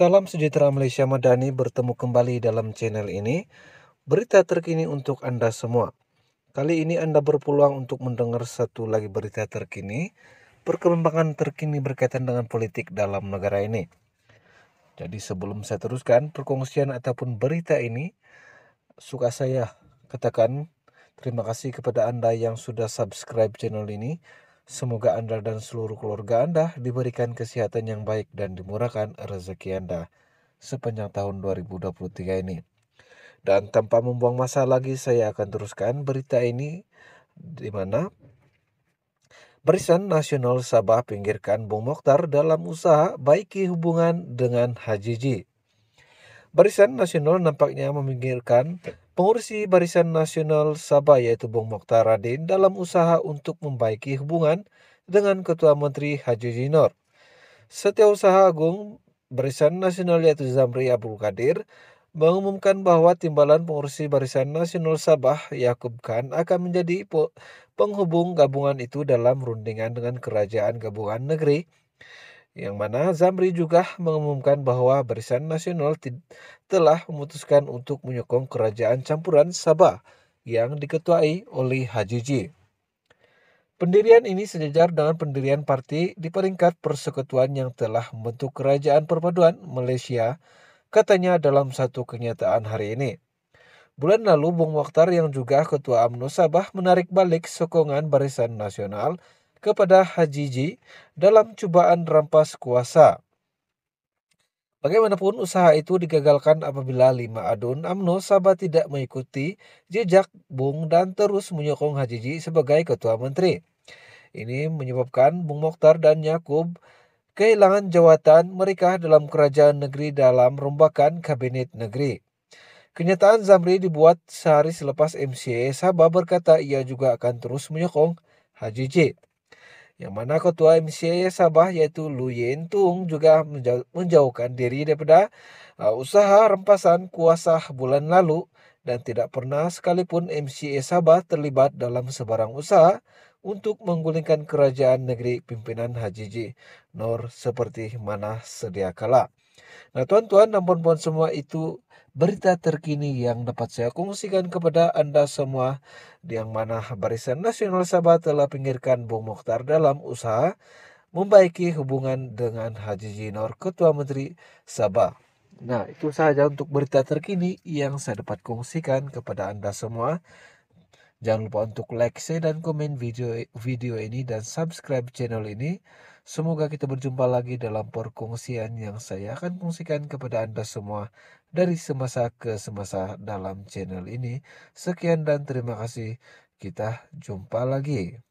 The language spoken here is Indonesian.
Salam sejahtera Malaysia Madani bertemu kembali dalam channel ini. Berita terkini untuk Anda semua. Kali ini Anda berpeluang untuk mendengar satu lagi berita terkini, perkembangan terkini berkaitan dengan politik dalam negara ini. Jadi sebelum saya teruskan perkongsian ataupun berita ini, suka saya katakan terima kasih kepada Anda yang sudah subscribe channel ini Semoga Anda dan seluruh keluarga Anda diberikan kesehatan yang baik dan dimurahkan rezeki Anda sepanjang tahun 2023 ini. Dan tanpa membuang masa lagi, saya akan teruskan berita ini di mana Barisan Nasional Sabah pinggirkan Bung Mokhtar dalam usaha baiki hubungan dengan HJJ. Barisan Nasional nampaknya meminggirkan pengurusi Barisan Nasional Sabah yaitu Bung Mokhtar Radin dalam usaha untuk membaiki hubungan dengan Ketua Menteri Haji Jinor. Setiausaha Agung Barisan Nasional yaitu Zamri Abdul Kadir mengumumkan bahwa timbalan pengurusi Barisan Nasional Sabah Yakub Khan akan menjadi penghubung gabungan itu dalam rundingan dengan Kerajaan Gabungan Negeri yang mana Zamri juga mengumumkan bahwa Barisan Nasional telah memutuskan untuk menyokong kerajaan campuran Sabah yang diketuai oleh HJJ. Pendirian ini sejajar dengan pendirian parti di peringkat persekutuan yang telah membentuk Kerajaan Perpaduan Malaysia, katanya dalam satu kenyataan hari ini. Bulan lalu, Bung Waktar yang juga Ketua UMNO Sabah menarik balik sokongan Barisan Nasional kepada Hajiji dalam cobaan rampas kuasa. Bagaimanapun usaha itu digagalkan apabila lima adun AMNO Sabah tidak mengikuti jejak Bung dan terus menyokong Hajiji sebagai ketua menteri. Ini menyebabkan Bung Mokhtar dan Yakub kehilangan jawatan mereka dalam kerajaan negeri dalam rombakan kabinet negeri. Kenyataan Zamri dibuat sehari selepas MCA Sabah berkata ia juga akan terus menyokong Hajiji. Yang mana ketua MCA Sabah yaitu Lu Yen Tung juga menjauhkan diri daripada uh, usaha rempasan kuasa bulan lalu dan tidak pernah sekalipun MCA Sabah terlibat dalam sebarang usaha untuk menggulingkan kerajaan negeri pimpinan HJJ Nur seperti mana sedia kala. Nah tuan-tuan dan puan-puan semua itu berita terkini yang dapat saya kongsikan kepada Anda semua yang mana Barisan Nasional Sabah telah pinggirkan Bung Mokhtar dalam usaha membaiki hubungan dengan Haji Jinor Ketua Menteri Sabah. Nah itu saja untuk berita terkini yang saya dapat kongsikan kepada Anda semua. Jangan lupa untuk like, share, dan komen video, video ini dan subscribe channel ini. Semoga kita berjumpa lagi dalam perkongsian yang saya akan kongsikan kepada Anda semua dari semasa ke semasa dalam channel ini. Sekian dan terima kasih. Kita jumpa lagi.